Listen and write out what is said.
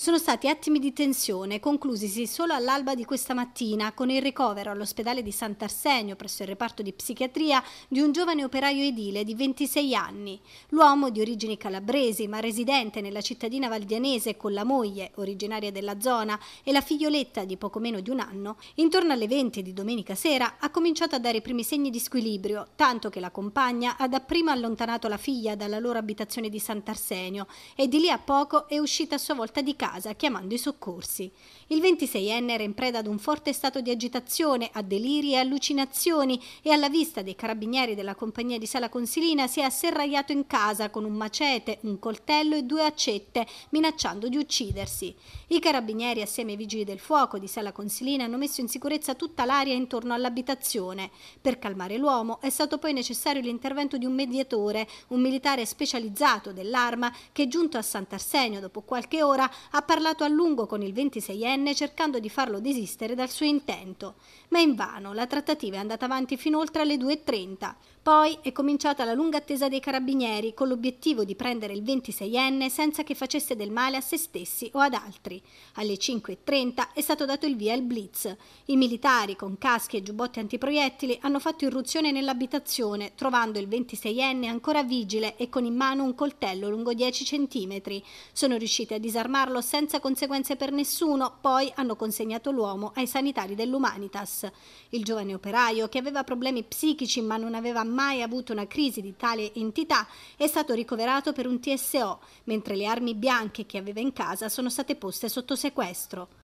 sono stati attimi di tensione conclusisi solo all'alba di questa mattina con il ricovero all'ospedale di Sant'Arsenio presso il reparto di psichiatria di un giovane operaio edile di 26 anni. L'uomo di origini calabresi ma residente nella cittadina valdianese con la moglie, originaria della zona, e la figlioletta di poco meno di un anno, intorno alle 20 di domenica sera ha cominciato a dare i primi segni di squilibrio, tanto che la compagna ha dapprima allontanato la figlia dalla loro abitazione di Sant'Arsenio e di lì a poco è uscita a sua volta di casa casa chiamando i soccorsi. Il 26enne era in preda ad un forte stato di agitazione, a deliri e allucinazioni e alla vista dei carabinieri della compagnia di Sala Consilina si è asserragliato in casa con un macete, un coltello e due accette, minacciando di uccidersi. I carabinieri assieme ai vigili del fuoco di Sala Consilina hanno messo in sicurezza tutta l'aria intorno all'abitazione. Per calmare l'uomo è stato poi necessario l'intervento di un mediatore, un militare specializzato dell'arma che giunto a Sant'Arsenio dopo qualche ora ha ha parlato a lungo con il 26enne cercando di farlo desistere dal suo intento, ma invano la trattativa è andata avanti fino oltre alle 2.30. Poi è cominciata la lunga attesa dei carabinieri con l'obiettivo di prendere il 26enne senza che facesse del male a se stessi o ad altri. Alle 5.30 è stato dato il via al blitz. I militari con caschi e giubbotti antiproiettili hanno fatto irruzione nell'abitazione, trovando il 26enne ancora vigile e con in mano un coltello lungo 10 cm. Sono riusciti a disarmarlo senza conseguenze per nessuno, poi hanno consegnato l'uomo ai sanitari dell'Umanitas. Il giovane operaio, che aveva problemi psichici ma non aveva mai avuto una crisi di tale entità, è stato ricoverato per un TSO, mentre le armi bianche che aveva in casa sono state poste sotto sequestro.